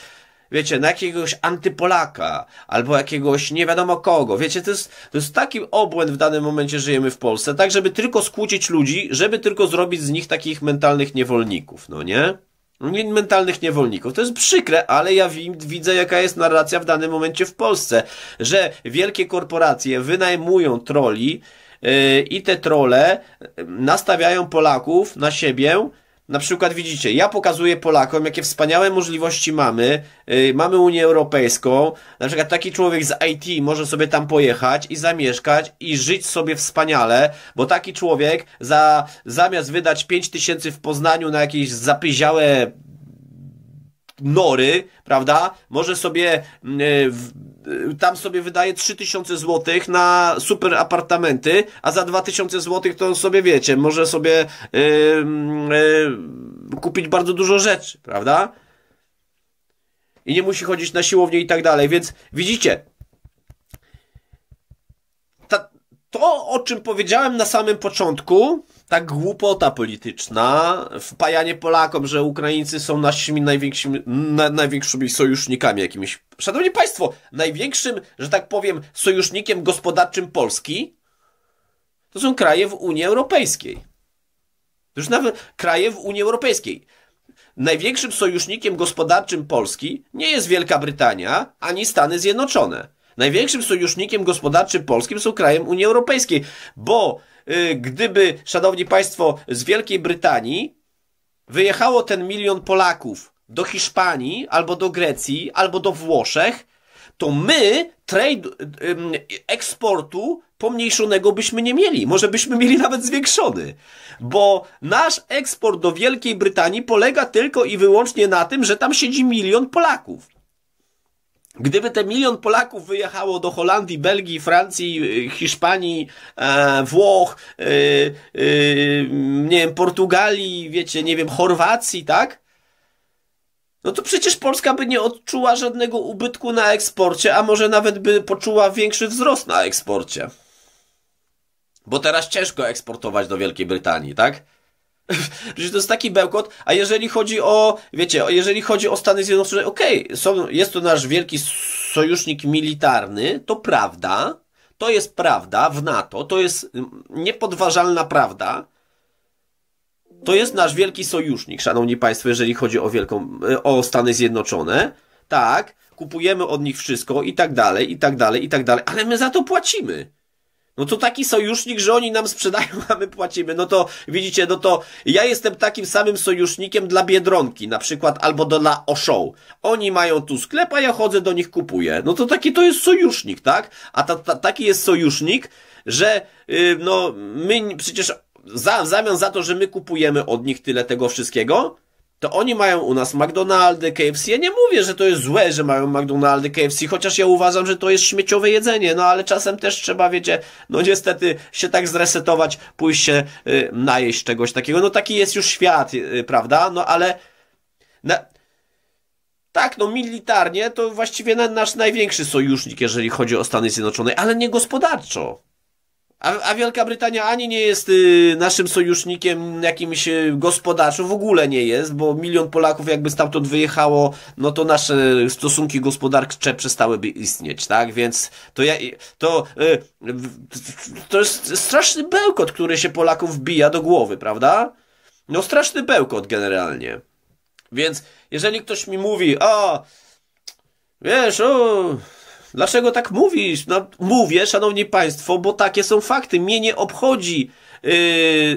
wiecie, na jakiegoś antypolaka, albo jakiegoś nie wiadomo kogo. Wiecie, to jest, to jest taki obłęd w danym momencie żyjemy w Polsce, tak żeby tylko skłócić ludzi, żeby tylko zrobić z nich takich mentalnych niewolników, no nie? mentalnych niewolników. To jest przykre, ale ja widzę, jaka jest narracja w danym momencie w Polsce, że wielkie korporacje wynajmują troli yy, i te trole y, nastawiają Polaków na siebie, na przykład widzicie, ja pokazuję Polakom, jakie wspaniałe możliwości mamy. Yy, mamy Unię Europejską. Na przykład taki człowiek z IT może sobie tam pojechać i zamieszkać i żyć sobie wspaniale, bo taki człowiek za, zamiast wydać 5 tysięcy w Poznaniu na jakieś zapyziałe nory, prawda? Może sobie mm, e, e, tam sobie wydaje 3000 zł na super apartamenty, a za 2000 zł to sobie wiecie, może sobie yy, yy, kupić bardzo dużo rzeczy, prawda? I nie musi chodzić na siłownię i tak dalej. Więc widzicie, ta, to o czym powiedziałem na samym początku, ta głupota polityczna, wpajanie Polakom, że Ukraińcy są naszymi największymi, na, największymi sojusznikami jakimiś. Szanowni Państwo, największym, że tak powiem, sojusznikiem gospodarczym Polski to są kraje w Unii Europejskiej. To już nawet kraje w Unii Europejskiej. Największym sojusznikiem gospodarczym Polski nie jest Wielka Brytania ani Stany Zjednoczone. Największym sojusznikiem gospodarczym polskim są krajem Unii Europejskiej, bo Y, gdyby, szanowni państwo, z Wielkiej Brytanii wyjechało ten milion Polaków do Hiszpanii, albo do Grecji, albo do Włoszech, to my trade, eksportu pomniejszonego byśmy nie mieli. Może byśmy mieli nawet zwiększony. Bo nasz eksport do Wielkiej Brytanii polega tylko i wyłącznie na tym, że tam siedzi milion Polaków. Gdyby te milion Polaków wyjechało do Holandii, Belgii, Francji, y, Hiszpanii, e, Włoch, e, e, nie wiem, Portugalii, wiecie, nie wiem, Chorwacji, tak? No to przecież Polska by nie odczuła żadnego ubytku na eksporcie, a może nawet by poczuła większy wzrost na eksporcie. Bo teraz ciężko eksportować do Wielkiej Brytanii, tak? [LAUGHS] Przecież to jest taki bełkot, a jeżeli chodzi o, wiecie, jeżeli chodzi o Stany Zjednoczone, okej, okay, jest to nasz wielki sojusznik militarny, to prawda, to jest prawda w NATO, to jest mm, niepodważalna prawda, to jest nasz wielki sojusznik, szanowni państwo, jeżeli chodzi o, wielką, e, o Stany Zjednoczone, tak, kupujemy od nich wszystko i tak dalej, i tak dalej, i tak dalej, ale my za to płacimy. No to taki sojusznik, że oni nam sprzedają, [LAUGHS] a my płacimy. No to widzicie, no to ja jestem takim samym sojusznikiem dla Biedronki na przykład albo dla Oshow. Oni mają tu sklep, a ja chodzę do nich kupuję. No to taki to jest sojusznik, tak? A ta, ta, taki jest sojusznik, że yy, no my przecież za, w zamian za to, że my kupujemy od nich tyle tego wszystkiego, to oni mają u nas McDonaldy, KFC. Ja nie mówię, że to jest złe, że mają McDonaldy, KFC, chociaż ja uważam, że to jest śmieciowe jedzenie, no ale czasem też trzeba, wiecie, no niestety się tak zresetować, pójść się y, najeść czegoś takiego. No taki jest już świat, y, prawda? No ale... Na... Tak, no militarnie to właściwie nasz największy sojusznik, jeżeli chodzi o Stany Zjednoczone, ale nie gospodarczo. A, a Wielka Brytania ani nie jest y, naszym sojusznikiem jakimś y, gospodarczym, w ogóle nie jest, bo milion Polaków jakby stamtąd wyjechało, no to nasze stosunki gospodarcze przestałyby istnieć, tak? Więc to ja, to, y, to jest straszny bełkot, który się Polaków wbija do głowy, prawda? No straszny bełkot generalnie. Więc jeżeli ktoś mi mówi, a, wiesz, o Dlaczego tak mówisz? No, mówię, szanowni państwo, bo takie są fakty. Mnie nie obchodzi yy,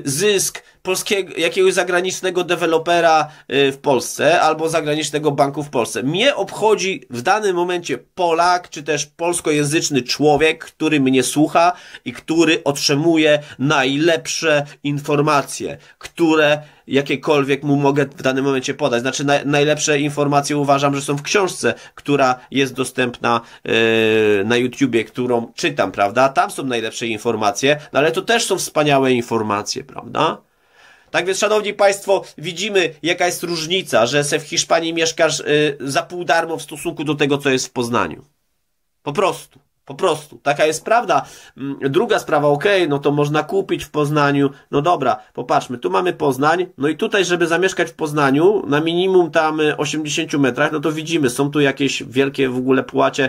zysk polskiego, jakiegoś zagranicznego dewelopera y, w Polsce albo zagranicznego banku w Polsce. Mnie obchodzi w danym momencie Polak, czy też polskojęzyczny człowiek, który mnie słucha i który otrzymuje najlepsze informacje, które jakiekolwiek mu mogę w danym momencie podać. Znaczy, na, najlepsze informacje uważam, że są w książce, która jest dostępna yy, na YouTubie, którą czytam, prawda? Tam są najlepsze informacje, no ale to też są wspaniałe informacje, prawda? Tak więc, szanowni państwo, widzimy jaka jest różnica, że se w Hiszpanii mieszkasz y, za pół darmo w stosunku do tego, co jest w Poznaniu. Po prostu. Po prostu. Taka jest prawda. Mm, druga sprawa, okej, okay, no to można kupić w Poznaniu. No dobra, popatrzmy, tu mamy Poznań, no i tutaj, żeby zamieszkać w Poznaniu, na minimum tam 80 y, metrach, no to widzimy, są tu jakieś wielkie w ogóle płacie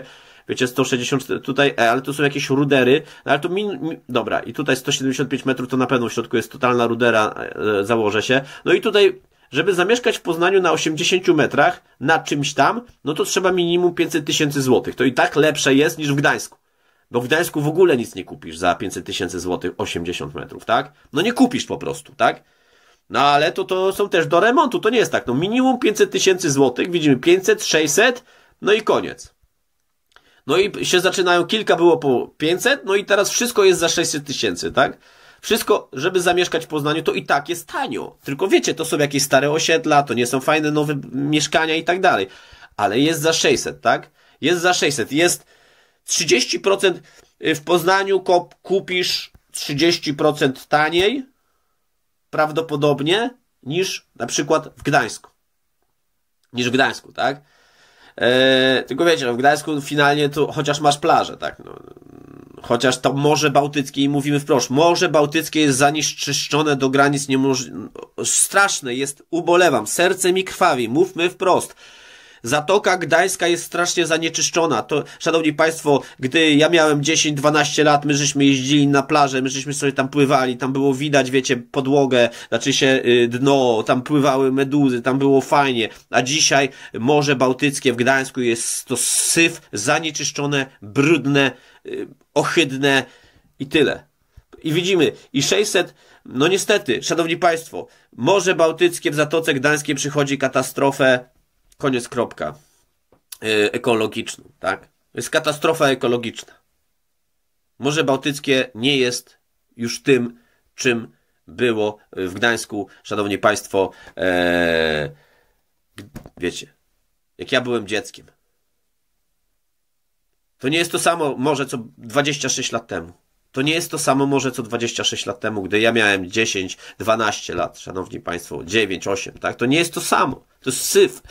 wiecie, 160 tutaj, e, ale tu są jakieś rudery, no, ale tu min, dobra, i tutaj 175 metrów to na pewno w środku jest totalna rudera, e, założę się. No i tutaj żeby zamieszkać w Poznaniu na 80 metrach, na czymś tam, no to trzeba minimum 500 tysięcy złotych. To i tak lepsze jest niż w Gdańsku. Bo w Gdańsku w ogóle nic nie kupisz za 500 tysięcy złotych 80 metrów, tak? No nie kupisz po prostu, tak? No ale to, to są też do remontu, to nie jest tak. No minimum 500 tysięcy złotych, widzimy 500, 600, no i koniec. No i się zaczynają, kilka było po 500, no i teraz wszystko jest za 600 tysięcy, tak? Wszystko, żeby zamieszkać w Poznaniu, to i tak jest tanio. Tylko wiecie, to są jakieś stare osiedla, to nie są fajne nowe mieszkania i tak dalej. Ale jest za 600, tak? Jest za 600. Jest 30% y, w Poznaniu kupisz 30% taniej prawdopodobnie niż na przykład w Gdańsku. Niż w Gdańsku, tak? E, tylko wiecie, no, w Gdańsku finalnie tu chociaż masz plażę, tak? No, chociaż to Morze Bałtyckie i mówimy wprost, Morze Bałtyckie jest zanieczyszczone do granic niemoż... Straszne jest, ubolewam, serce mi krwawi, mówmy wprost. Zatoka Gdańska jest strasznie zanieczyszczona. To, szanowni Państwo, gdy ja miałem 10-12 lat, my żeśmy jeździli na plażę, my żeśmy sobie tam pływali, tam było widać, wiecie, podłogę, znaczy się y, dno, tam pływały meduzy, tam było fajnie. A dzisiaj Morze Bałtyckie w Gdańsku jest to syf, zanieczyszczone, brudne, y, ohydne i tyle. I widzimy, i 600, no niestety, szanowni państwo, Morze Bałtyckie w Zatoce Gdańskiej przychodzi katastrofę Koniec kropka. E, Ekologiczną, tak? To jest katastrofa ekologiczna. Morze Bałtyckie nie jest już tym, czym było w Gdańsku, szanowni państwo. E... wiecie, jak ja byłem dzieckiem. To nie jest to samo morze, co 26 lat temu. To nie jest to samo może co 26 lat temu, gdy ja miałem 10, 12 lat, szanowni państwo, 9, 8, tak? To nie jest to samo. To jest syf.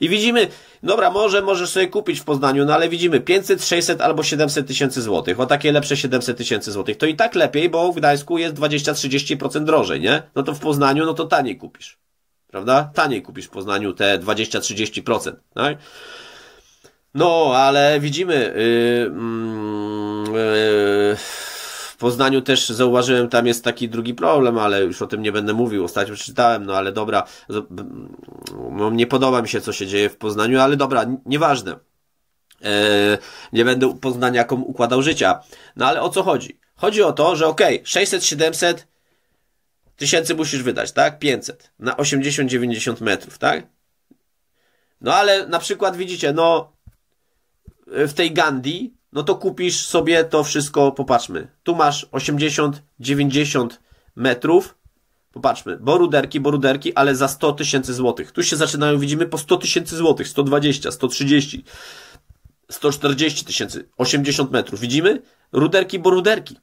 I widzimy, dobra, może możesz sobie kupić w Poznaniu, no ale widzimy 500, 600 albo 700 tysięcy złotych. O takie lepsze 700 tysięcy złotych. To i tak lepiej, bo w Gdańsku jest 20-30% drożej, nie? No to w Poznaniu, no to taniej kupisz. Prawda? Taniej kupisz w Poznaniu te 20-30%, tak? No, ale widzimy, yy, mm, yy, yy Poznaniu też zauważyłem, tam jest taki drugi problem, ale już o tym nie będę mówił, ostatnio czytałem, no ale dobra, no nie podoba mi się, co się dzieje w Poznaniu, ale dobra, nieważne. E, nie będę Poznaniakom układał życia. No ale o co chodzi? Chodzi o to, że okej, okay, 600, 700 tysięcy musisz wydać, tak? 500 na 80-90 metrów, tak? No ale na przykład widzicie, no w tej Gandhi no to kupisz sobie to wszystko, popatrzmy. Tu masz 80, 90 metrów, popatrzmy, boruderki, boruderki, ale za 100 tysięcy złotych. Tu się zaczynają, widzimy, po 100 tysięcy złotych, 120, 130, 140 tysięcy, 80 metrów, widzimy? Ruderki, boruderki.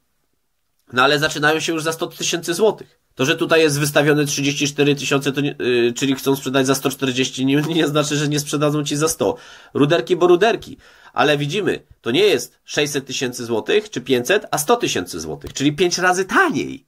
No ale zaczynają się już za 100 tysięcy złotych. To, że tutaj jest wystawione 34 tysiące, yy, czyli chcą sprzedać za 140, nie, nie znaczy, że nie sprzedadzą ci za 100. Ruderki, boruderki ale widzimy, to nie jest 600 tysięcy złotych czy 500, a 100 tysięcy złotych, czyli 5 razy taniej.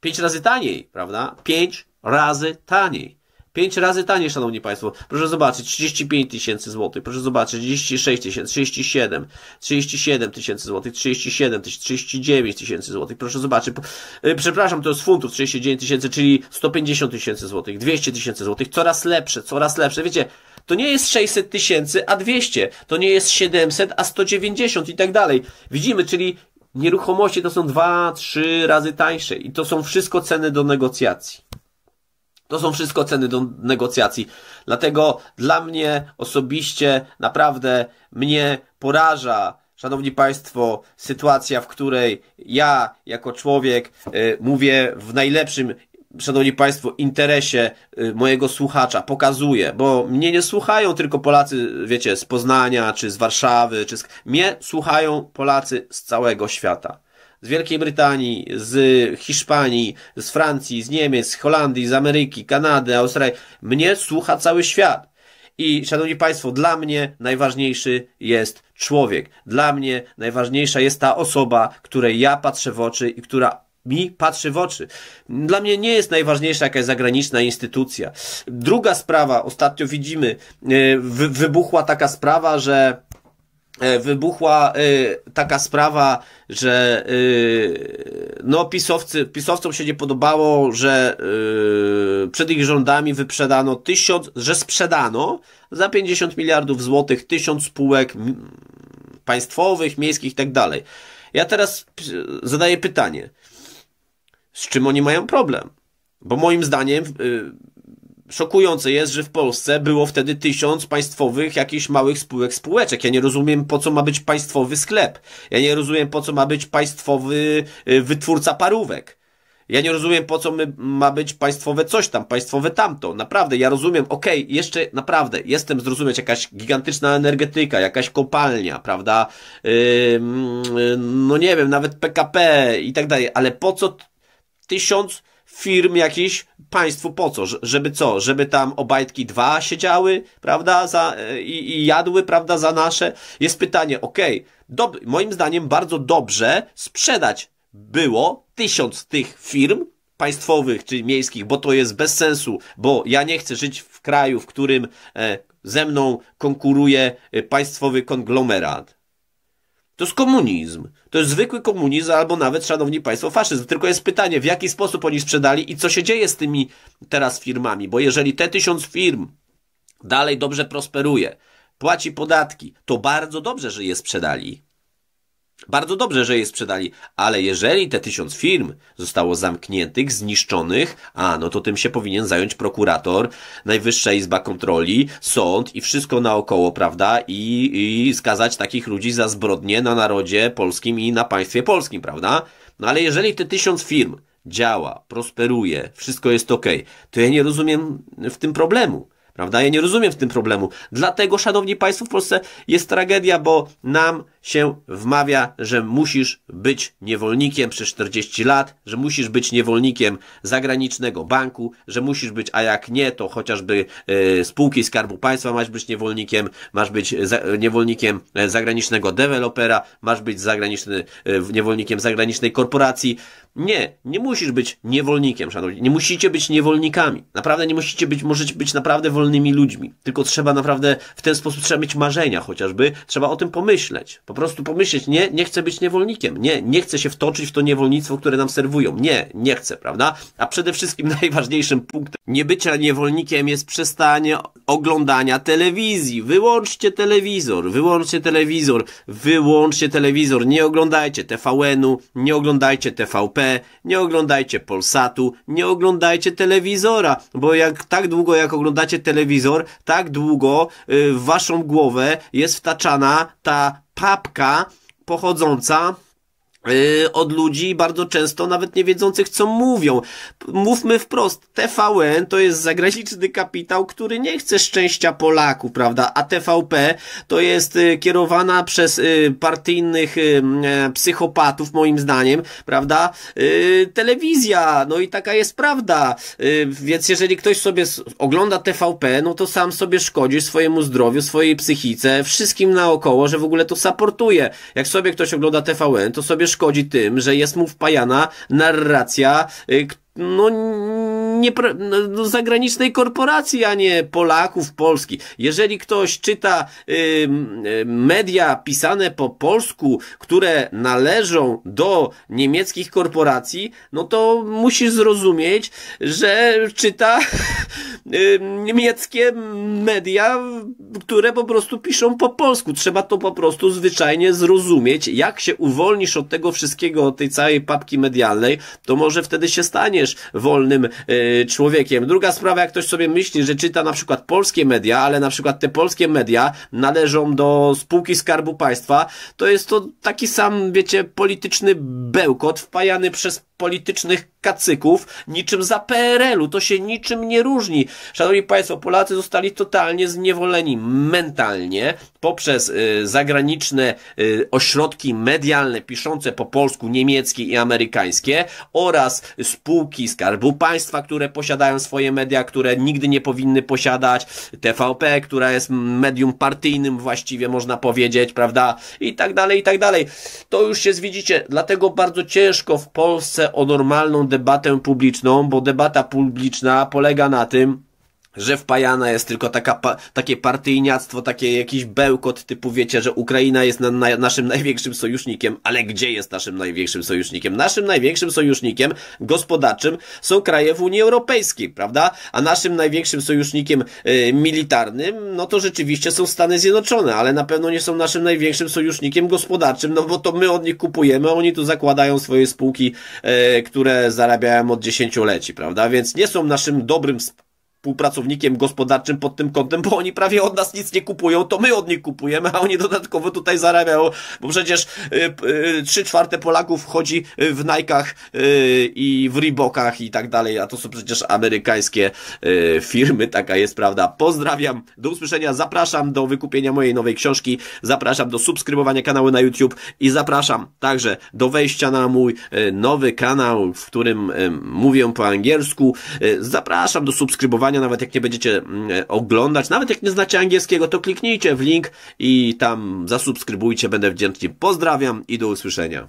5 razy taniej, prawda? 5 razy taniej. 5 razy taniej, szanowni państwo. Proszę zobaczyć, 35 tysięcy złotych, proszę zobaczyć, 36 tysięcy, 37, 37 tysięcy złotych, 37 tysięcy, 39 tysięcy złotych, proszę zobaczyć, e, przepraszam, to jest funtów, 39 tysięcy, czyli 150 tysięcy złotych, 200 tysięcy złotych, coraz lepsze, coraz lepsze, wiecie, to nie jest 600 tysięcy, a 200. To nie jest 700, a 190 i tak dalej. Widzimy, czyli nieruchomości to są 2-3 razy tańsze i to są wszystko ceny do negocjacji. To są wszystko ceny do negocjacji. Dlatego dla mnie osobiście naprawdę mnie poraża, szanowni państwo, sytuacja, w której ja jako człowiek y, mówię w najlepszym szanowni państwo, interesie y, mojego słuchacza pokazuje, bo mnie nie słuchają tylko Polacy, wiecie, z Poznania, czy z Warszawy, czy z... Mnie słuchają Polacy z całego świata. Z Wielkiej Brytanii, z Hiszpanii, z Francji, z Niemiec, z Holandii, z Ameryki, Kanady, Australii. Mnie słucha cały świat. I szanowni Państwo, dla mnie najważniejszy jest człowiek. Dla mnie najważniejsza jest ta osoba, której ja patrzę w oczy i która mi patrzy w oczy. Dla mnie nie jest najważniejsza jakaś zagraniczna instytucja. Druga sprawa, ostatnio widzimy, e, wy, wybuchła taka sprawa, że e, wybuchła e, taka sprawa, że no pisowcy, pisowcom się nie podobało, że przed ich rządami wyprzedano tysiąc, że sprzedano za 50 miliardów złotych tysiąc spółek państwowych, miejskich i tak dalej. Ja teraz zadaję pytanie z czym oni mają problem. Bo moim zdaniem yy, szokujące jest, że w Polsce było wtedy tysiąc państwowych jakichś małych spółek, spółeczek. Ja nie rozumiem, po co ma być państwowy sklep. Ja nie rozumiem, po co ma być państwowy yy, wytwórca parówek. Ja nie rozumiem, po co my, ma być państwowe coś tam, państwowe tamto. Naprawdę, ja rozumiem, okej, okay, jeszcze naprawdę jestem zrozumieć jakaś gigantyczna energetyka, jakaś kopalnia, prawda? Yy, no nie wiem, nawet PKP i tak dalej, ale po co tysiąc firm jakiś państwu po co? Żeby co? Żeby tam obajtki dwa siedziały, prawda? Za, e, i, i, jadły, prawda? Za nasze. Jest pytanie, okej, okay, moim zdaniem bardzo dobrze sprzedać było tysiąc tych firm państwowych czy miejskich, bo to jest bez sensu, bo ja nie chcę żyć w kraju, w którym e, ze mną konkuruje e, państwowy konglomerat to jest komunizm. To jest zwykły komunizm, albo nawet, szanowni państwo, faszyzm. Tylko jest pytanie, w jaki sposób oni sprzedali i co się dzieje z tymi teraz firmami. Bo jeżeli te tysiąc firm dalej dobrze prosperuje, płaci podatki, to bardzo dobrze, że je sprzedali. Bardzo dobrze, że je sprzedali, ale jeżeli te tysiąc firm zostało zamkniętych, zniszczonych, a no to tym się powinien zająć prokurator, Najwyższa Izba Kontroli, sąd i wszystko naokoło, prawda? I, i skazać takich ludzi za zbrodnie na narodzie polskim i na państwie polskim, prawda? No ale jeżeli te tysiąc firm działa, prosperuje, wszystko jest ok, to ja nie rozumiem w tym problemu. Prawda? Ja nie rozumiem w tym problemu. Dlatego, szanowni państwo, w Polsce jest tragedia, bo nam się wmawia, że musisz być niewolnikiem przez 40 lat, że musisz być niewolnikiem zagranicznego banku, że musisz być, a jak nie, to chociażby y, spółki Skarbu Państwa masz być niewolnikiem, masz być za, niewolnikiem e, zagranicznego dewelopera, masz być zagraniczny, e, niewolnikiem zagranicznej korporacji. Nie, nie musisz być niewolnikiem, szanowni. Nie musicie być niewolnikami. Naprawdę nie musicie być, możecie być naprawdę wolnymi ludźmi. Tylko trzeba naprawdę, w ten sposób trzeba mieć marzenia chociażby. Trzeba o tym pomyśleć. Po prostu pomyśleć, nie, nie chcę być niewolnikiem. Nie, nie chcę się wtoczyć w to niewolnictwo, które nam serwują. Nie, nie chcę, prawda? A przede wszystkim [LAUGHS] najważniejszym punktem niebycia niewolnikiem jest przestanie oglądania telewizji. Wyłączcie telewizor, wyłączcie telewizor, wyłączcie telewizor. Nie oglądajcie TVN-u, nie oglądajcie TVP nie oglądajcie Polsatu, nie oglądajcie telewizora, bo jak tak długo jak oglądacie telewizor, tak długo y, w waszą głowę jest wtaczana ta papka pochodząca Y, od ludzi bardzo często nawet nie wiedzących, co mówią. Mówmy wprost, TVN to jest zagraniczny kapitał, który nie chce szczęścia Polaków, prawda? A TVP to jest y, kierowana przez y, partyjnych e, psychopatów, moim zdaniem, prawda? Telewizja, no i taka jest prawda. Więc jeżeli ktoś sobie ogląda TVP, no to sam sobie szkodzi swojemu zdrowiu, swojej psychice, wszystkim naokoło, że w ogóle to saportuje. Jak sobie ktoś ogląda TVN, to sobie szkodzi tym, że jest mu wpajana narracja, y, no nie, no, no, zagranicznej korporacji, a nie Polaków, Polski. Jeżeli ktoś czyta y, media pisane po polsku, które należą do niemieckich korporacji, no to musisz zrozumieć, że czyta [LAUGHS] y, niemieckie media, które po prostu piszą po polsku. Trzeba to po prostu zwyczajnie zrozumieć. Jak się uwolnisz od tego wszystkiego, od tej całej papki medialnej, to może wtedy się staniesz wolnym y, Y, człowiekiem. Druga sprawa, jak ktoś sobie myśli, że czyta na przykład polskie media, ale na przykład te polskie media należą do spółki Skarbu Państwa, to jest to taki sam, wiecie, polityczny bełkot wpajany przez politycznych kacyków, niczym za PRL-u. To się niczym nie różni. Szanowni Państwo, Polacy zostali totalnie zniewoleni mentalnie poprzez y, zagraniczne y, ośrodki medialne piszące po polsku, niemieckie i amerykańskie oraz spółki Skarbu Państwa, które posiadają swoje media, które nigdy nie powinny posiadać, TVP, która jest medium partyjnym właściwie można powiedzieć, prawda? I tak dalej, i tak dalej. To już się widzicie, dlatego bardzo ciężko w Polsce o normalną debatę publiczną, bo debata publiczna polega na tym, że wpajana jest tylko taka pa takie partyjniactwo, takie jakiś bełkot typu wiecie, że Ukraina jest na, na naszym największym sojusznikiem, ale gdzie jest naszym największym sojusznikiem? Naszym największym sojusznikiem gospodarczym są kraje w Unii Europejskiej, prawda? A naszym największym sojusznikiem y, militarnym, no to rzeczywiście są Stany Zjednoczone, ale na pewno nie są naszym największym sojusznikiem gospodarczym, no bo to my od nich kupujemy, a oni tu zakładają swoje spółki, y, które zarabiają od dziesięcioleci, prawda? Więc nie są naszym dobrym współpracownikiem gospodarczym pod tym kątem, bo oni prawie od nas nic nie kupują, to my od nich kupujemy, a oni dodatkowo tutaj zarabiają, bo przecież y, y, trzy czwarte Polaków chodzi y, w Najkach i w Reebokach i tak dalej, a to są przecież amerykańskie firmy, taka jest prawda. Pozdrawiam, do usłyszenia, zapraszam do wykupienia mojej nowej książki, zapraszam do subskrybowania kanału na YouTube i zapraszam także do wejścia na mój nowy kanał, w którym mówię po angielsku, zapraszam do subskrybowania nawet jak nie będziecie mm, e, oglądać, nawet jak nie znacie angielskiego, to kliknijcie w link i tam zasubskrybujcie, będę wdzięczny. Pozdrawiam i do usłyszenia.